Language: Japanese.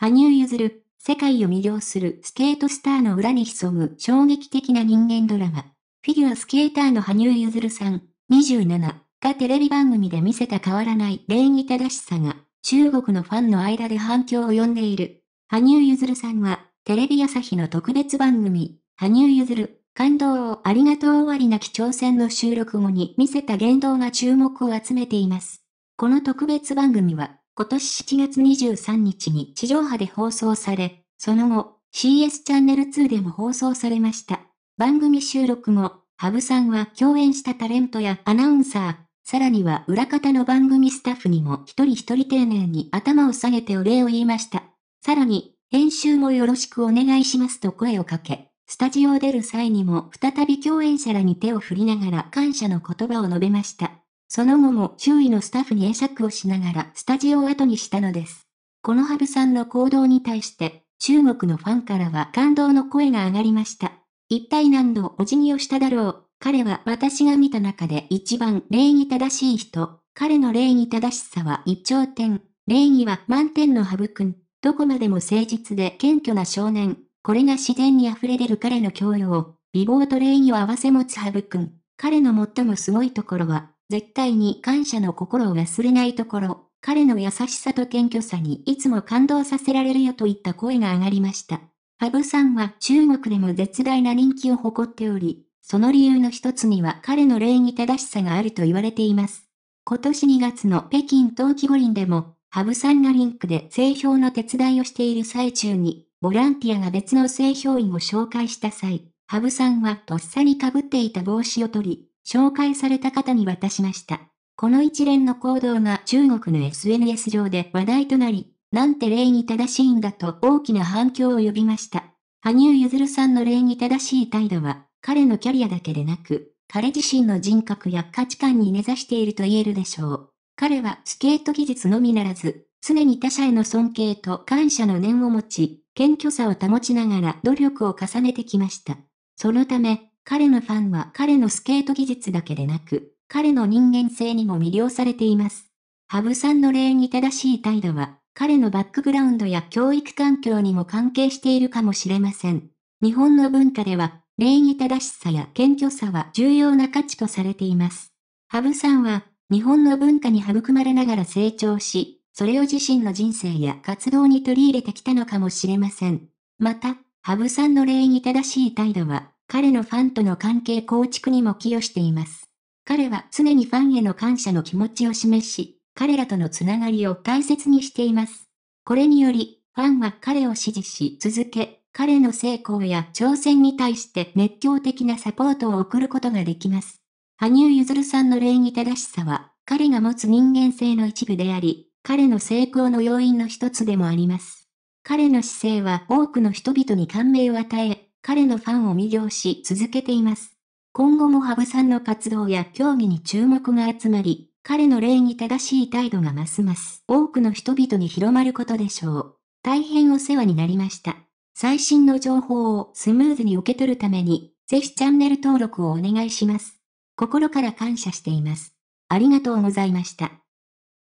羽生結弦、世界を魅了するスケートスターの裏に潜む衝撃的な人間ドラマ。フィギュアスケーターの羽生結弦さん、27がテレビ番組で見せた変わらない礼儀正しさが、中国のファンの間で反響を呼んでいる。羽生結弦さんは、テレビ朝日の特別番組、羽生結弦、感動をありがとう終わりなき挑戦の収録後に見せた言動が注目を集めています。この特別番組は、今年7月23日に地上波で放送され、その後、CS チャンネル2でも放送されました。番組収録後、ハブさんは共演したタレントやアナウンサー、さらには裏方の番組スタッフにも一人一人丁寧に頭を下げてお礼を言いました。さらに、編集もよろしくお願いしますと声をかけ、スタジオを出る際にも再び共演者らに手を振りながら感謝の言葉を述べました。その後も周囲のスタッフに会釈をしながらスタジオを後にしたのです。このハブさんの行動に対して、中国のファンからは感動の声が上がりました。一体何度お辞儀をしただろう。彼は私が見た中で一番礼儀正しい人。彼の礼儀正しさは一頂点。礼儀は満点のハブくん。どこまでも誠実で謙虚な少年。これが自然に溢れ出る彼の教養。美貌と礼儀を合わせ持つハブくん。彼の最もすごいところは、絶対に感謝の心を忘れないところ、彼の優しさと謙虚さにいつも感動させられるよといった声が上がりました。ハブさんは中国でも絶大な人気を誇っており、その理由の一つには彼の礼儀正しさがあると言われています。今年2月の北京冬季五輪でも、ハブさんがリンクで製氷の手伝いをしている最中に、ボランティアが別の製氷員を紹介した際、ハブさんはとっさにかぶっていた帽子を取り、紹介された方に渡しました。この一連の行動が中国の SNS 上で話題となり、なんて礼儀正しいんだと大きな反響を呼びました。羽生結弦さんの礼儀正しい態度は、彼のキャリアだけでなく、彼自身の人格や価値観に根ざしていると言えるでしょう。彼はスケート技術のみならず、常に他者への尊敬と感謝の念を持ち、謙虚さを保ちながら努力を重ねてきました。そのため、彼のファンは彼のスケート技術だけでなく、彼の人間性にも魅了されています。羽生さんの礼儀正しい態度は、彼のバックグラウンドや教育環境にも関係しているかもしれません。日本の文化では、礼儀正しさや謙虚さは重要な価値とされています。羽生さんは、日本の文化に育まれながら成長し、それを自身の人生や活動に取り入れてきたのかもしれません。また、羽生さんの礼儀正しい態度は、彼のファンとの関係構築にも寄与しています。彼は常にファンへの感謝の気持ちを示し、彼らとのつながりを大切にしています。これにより、ファンは彼を支持し続け、彼の成功や挑戦に対して熱狂的なサポートを送ることができます。羽生結弦さんの礼儀正しさは、彼が持つ人間性の一部であり、彼の成功の要因の一つでもあります。彼の姿勢は多くの人々に感銘を与え、彼のファンを魅了し続けています。今後も羽生さんの活動や競技に注目が集まり、彼の礼儀正しい態度がますます多くの人々に広まることでしょう。大変お世話になりました。最新の情報をスムーズに受け取るために、ぜひチャンネル登録をお願いします。心から感謝しています。ありがとうございました。